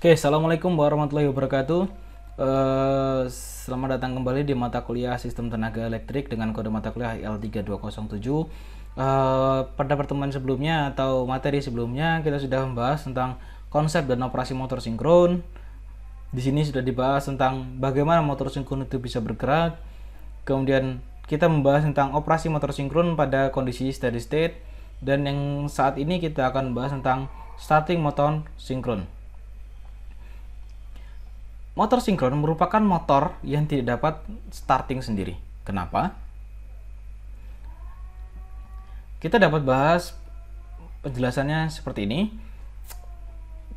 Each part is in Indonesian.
Oke, assalamualaikum warahmatullahi wabarakatuh. Uh, selamat datang kembali di mata kuliah Sistem Tenaga Elektrik dengan kode mata kuliah L3207. Uh, pada pertemuan sebelumnya atau materi sebelumnya kita sudah membahas tentang konsep dan operasi motor sinkron. Di sini sudah dibahas tentang bagaimana motor sinkron itu bisa bergerak. Kemudian kita membahas tentang operasi motor sinkron pada kondisi steady state dan yang saat ini kita akan membahas tentang starting motor sinkron. Motor sinkron merupakan motor yang tidak dapat starting sendiri. Kenapa? Kita dapat bahas penjelasannya seperti ini.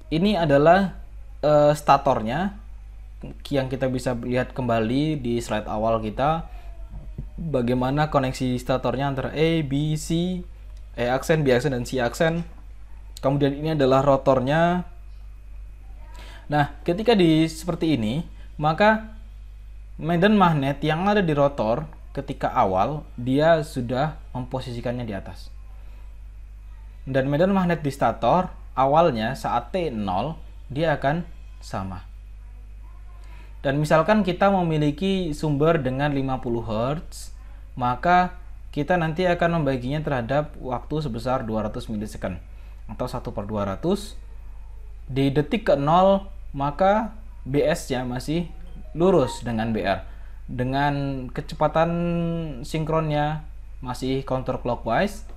Ini adalah uh, statornya yang kita bisa lihat kembali di slide awal kita bagaimana koneksi statornya antara A, B, C, E aksen, B aksen dan C aksen. Kemudian ini adalah rotornya Nah, ketika di seperti ini, maka medan magnet yang ada di rotor ketika awal dia sudah memposisikannya di atas. Dan medan magnet di stator awalnya saat T0 dia akan sama. Dan misalkan kita memiliki sumber dengan 50 Hz, maka kita nanti akan membaginya terhadap waktu sebesar 200 milisecond atau 1 per 200 di detik ke 0 maka BS-nya masih lurus dengan BR. Dengan kecepatan sinkronnya masih counterclockwise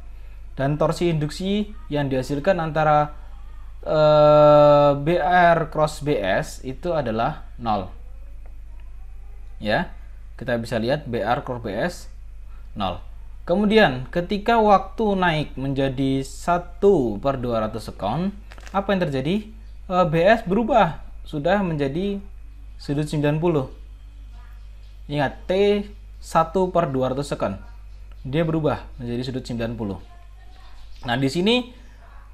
dan torsi induksi yang dihasilkan antara eh, BR cross BS itu adalah 0. Ya. Kita bisa lihat BR cross BS 0. Kemudian ketika waktu naik menjadi 1 per 200 sekon, apa yang terjadi? Eh, BS berubah sudah menjadi sudut 90 ingat T 1 per 200 sekon dia berubah menjadi sudut 90 nah di sini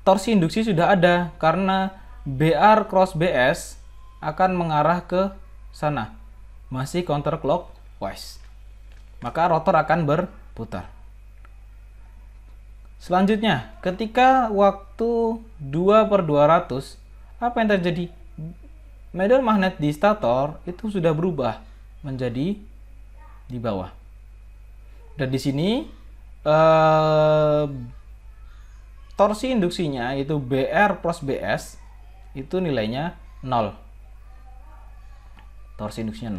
torsi induksi sudah ada karena BR cross BS akan mengarah ke sana masih counter clock wise. maka rotor akan berputar selanjutnya ketika waktu 2 per 200 apa yang terjadi medan magnet di stator itu sudah berubah menjadi di bawah. Dan di sini eh, torsi induksinya itu BR plus BS itu nilainya 0. Torsi induksinya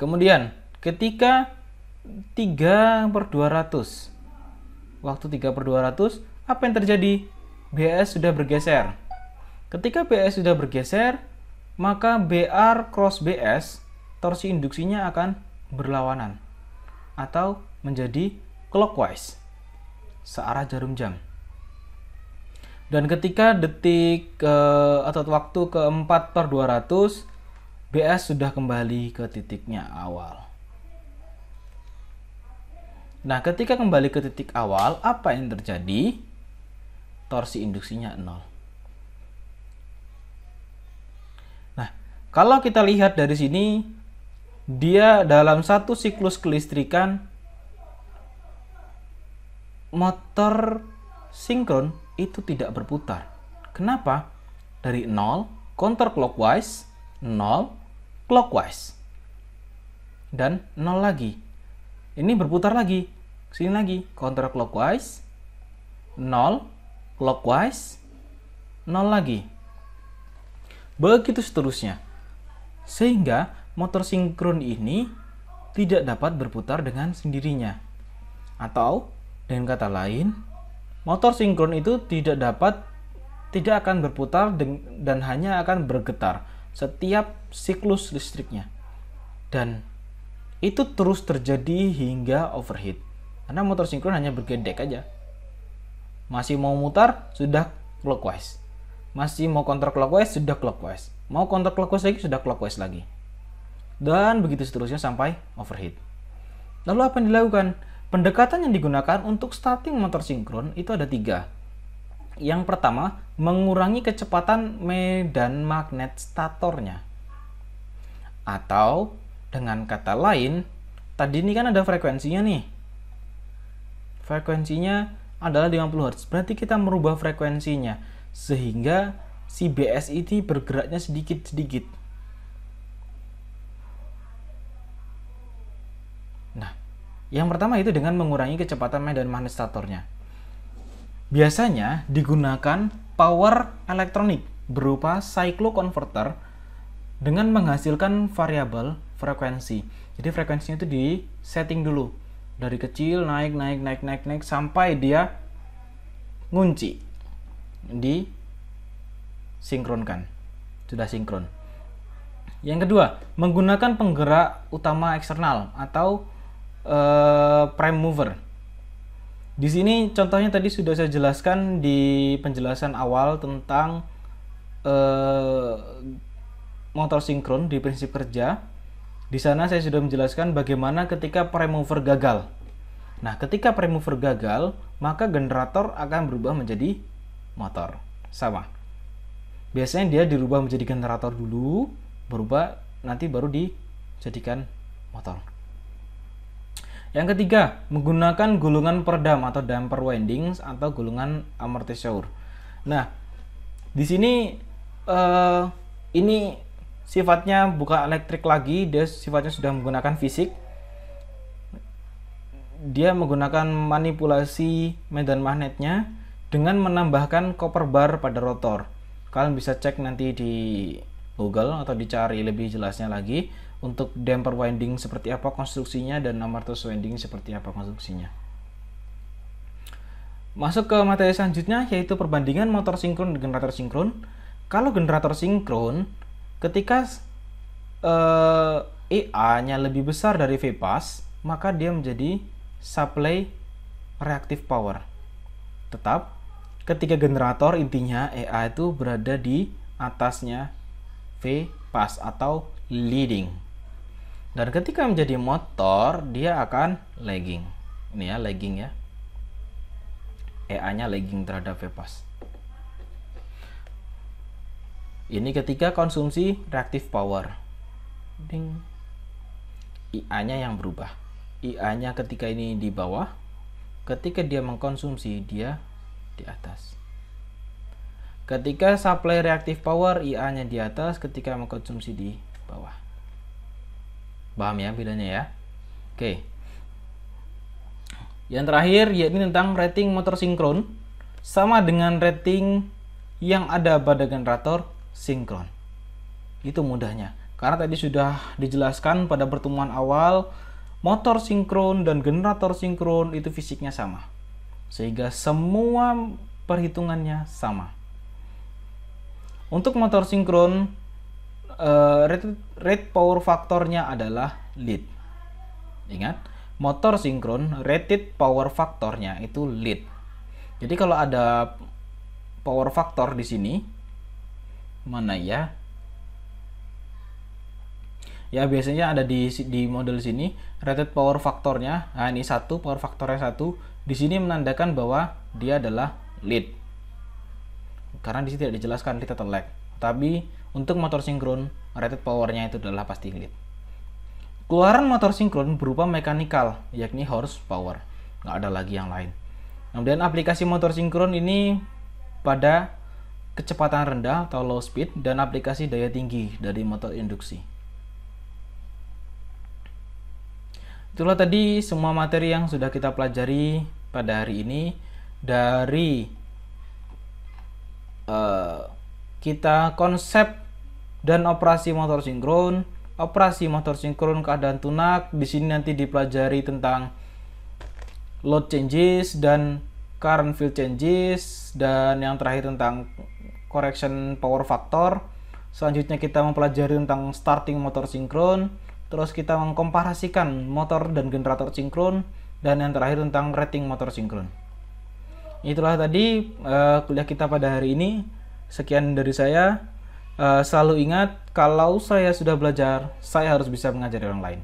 0. Kemudian ketika 3 per 200 waktu 3 per 200 apa yang terjadi? BS sudah bergeser. Ketika BS sudah bergeser, maka BR cross BS torsi induksinya akan berlawanan atau menjadi clockwise searah jarum jam. Dan ketika detik ke, eh, atau waktu keempat per 200 BS sudah kembali ke titiknya awal. Nah, ketika kembali ke titik awal, apa yang terjadi? Torsi induksinya 0. Kalau kita lihat dari sini, dia dalam satu siklus kelistrikan motor sinkron itu tidak berputar. Kenapa? Dari 0 counterclockwise, 0 clockwise. Dan 0 lagi. Ini berputar lagi. Sini lagi counterclockwise, 0 clockwise, 0 lagi. Begitu seterusnya. Sehingga motor sinkron ini tidak dapat berputar dengan sendirinya. Atau dengan kata lain, motor sinkron itu tidak dapat tidak akan berputar dan hanya akan bergetar setiap siklus listriknya. Dan itu terus terjadi hingga overheat. Karena motor sinkron hanya bergedek aja. Masih mau mutar, sudah clockwise. Masih mau clockwise sudah clockwise. Mau counter clockwise lagi sudah clockwise lagi. Dan begitu seterusnya sampai overheat. Lalu apa yang dilakukan? Pendekatan yang digunakan untuk starting motor sinkron itu ada tiga. Yang pertama, mengurangi kecepatan medan magnet statornya. Atau dengan kata lain, tadi ini kan ada frekuensinya nih. Frekuensinya adalah 50 Hz. Berarti kita merubah frekuensinya sehingga si BSI ini bergeraknya sedikit-sedikit. Nah, yang pertama itu dengan mengurangi kecepatan medan magnet statornya. Biasanya digunakan power elektronik berupa converter dengan menghasilkan variabel frekuensi. Jadi frekuensinya itu di setting dulu. Dari kecil naik naik naik naik naik sampai dia ngunci di sinkronkan. Sudah sinkron. Yang kedua, menggunakan penggerak utama eksternal atau uh, prime mover. Di sini contohnya tadi sudah saya jelaskan di penjelasan awal tentang eh, motor sinkron di prinsip kerja. Di sana saya sudah menjelaskan bagaimana ketika prime mover gagal. Nah, ketika prime mover gagal, maka generator akan berubah menjadi motor. Sama biasanya dia dirubah menjadi generator dulu berubah nanti baru dijadikan motor yang ketiga menggunakan gulungan peredam atau damper windings atau gulungan amortisseur. nah di sini uh, ini sifatnya bukan elektrik lagi dia sifatnya sudah menggunakan fisik dia menggunakan manipulasi medan magnetnya dengan menambahkan copper bar pada rotor kalian bisa cek nanti di Google atau dicari lebih jelasnya lagi untuk damper winding seperti apa konstruksinya dan nomor 600 winding seperti apa konstruksinya. Masuk ke materi selanjutnya yaitu perbandingan motor sinkron dan generator sinkron. Kalau generator sinkron, ketika uh, eh, EA-nya lebih besar dari V-pass, maka dia menjadi supply reactive power. Tetap ketika generator intinya EA itu berada di atasnya V pass atau leading. Dan ketika menjadi motor, dia akan lagging. Ini ya, lagging ya. EA-nya lagging terhadap V pass Ini ketika konsumsi reaktif power. Ding. IA-nya yang berubah. IA-nya ketika ini di bawah, ketika dia mengkonsumsi dia di atas. Ketika supply reaktif power IA-nya di atas, ketika mengkonsumsi di bawah. Paham ya bedanya ya? Oke. Yang terakhir yakni tentang rating motor sinkron sama dengan rating yang ada pada generator sinkron. Itu mudahnya. Karena tadi sudah dijelaskan pada pertemuan awal, motor sinkron dan generator sinkron itu fisiknya sama sehingga semua perhitungannya sama. Untuk motor sinkron, uh, rate, rate power faktornya adalah lead. Ingat, motor sinkron rated power faktornya itu lead. Jadi kalau ada power faktor di sini, mana ya? Ya biasanya ada di di model sini rated power faktornya. Nah ini satu power faktornya satu, di sini menandakan bahwa dia adalah lead. Karena di sini tidak dijelaskan lead atau lag. Tapi untuk motor sinkron, rated powernya itu adalah pasti lead. Keluaran motor sinkron berupa mekanikal, yakni horsepower. Nggak ada lagi yang lain. Kemudian aplikasi motor sinkron ini pada kecepatan rendah atau low speed dan aplikasi daya tinggi dari motor induksi. Itulah tadi semua materi yang sudah kita pelajari pada hari ini dari uh, kita konsep dan operasi motor sinkron, operasi motor sinkron keadaan tunak. Di sini nanti dipelajari tentang load changes dan current field changes dan yang terakhir tentang correction power factor. Selanjutnya kita mempelajari tentang starting motor sinkron, terus kita mengkomparasikan motor dan generator sinkron dan yang terakhir tentang rating motor sinkron. Itulah tadi uh, kuliah kita pada hari ini. Sekian dari saya. Uh, selalu ingat kalau saya sudah belajar, saya harus bisa mengajar orang lain.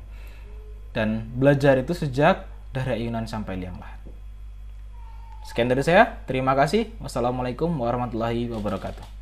Dan belajar itu sejak dari ayunan sampai liang lahat. Sekian dari saya. Terima kasih. Wassalamualaikum warahmatullahi wabarakatuh.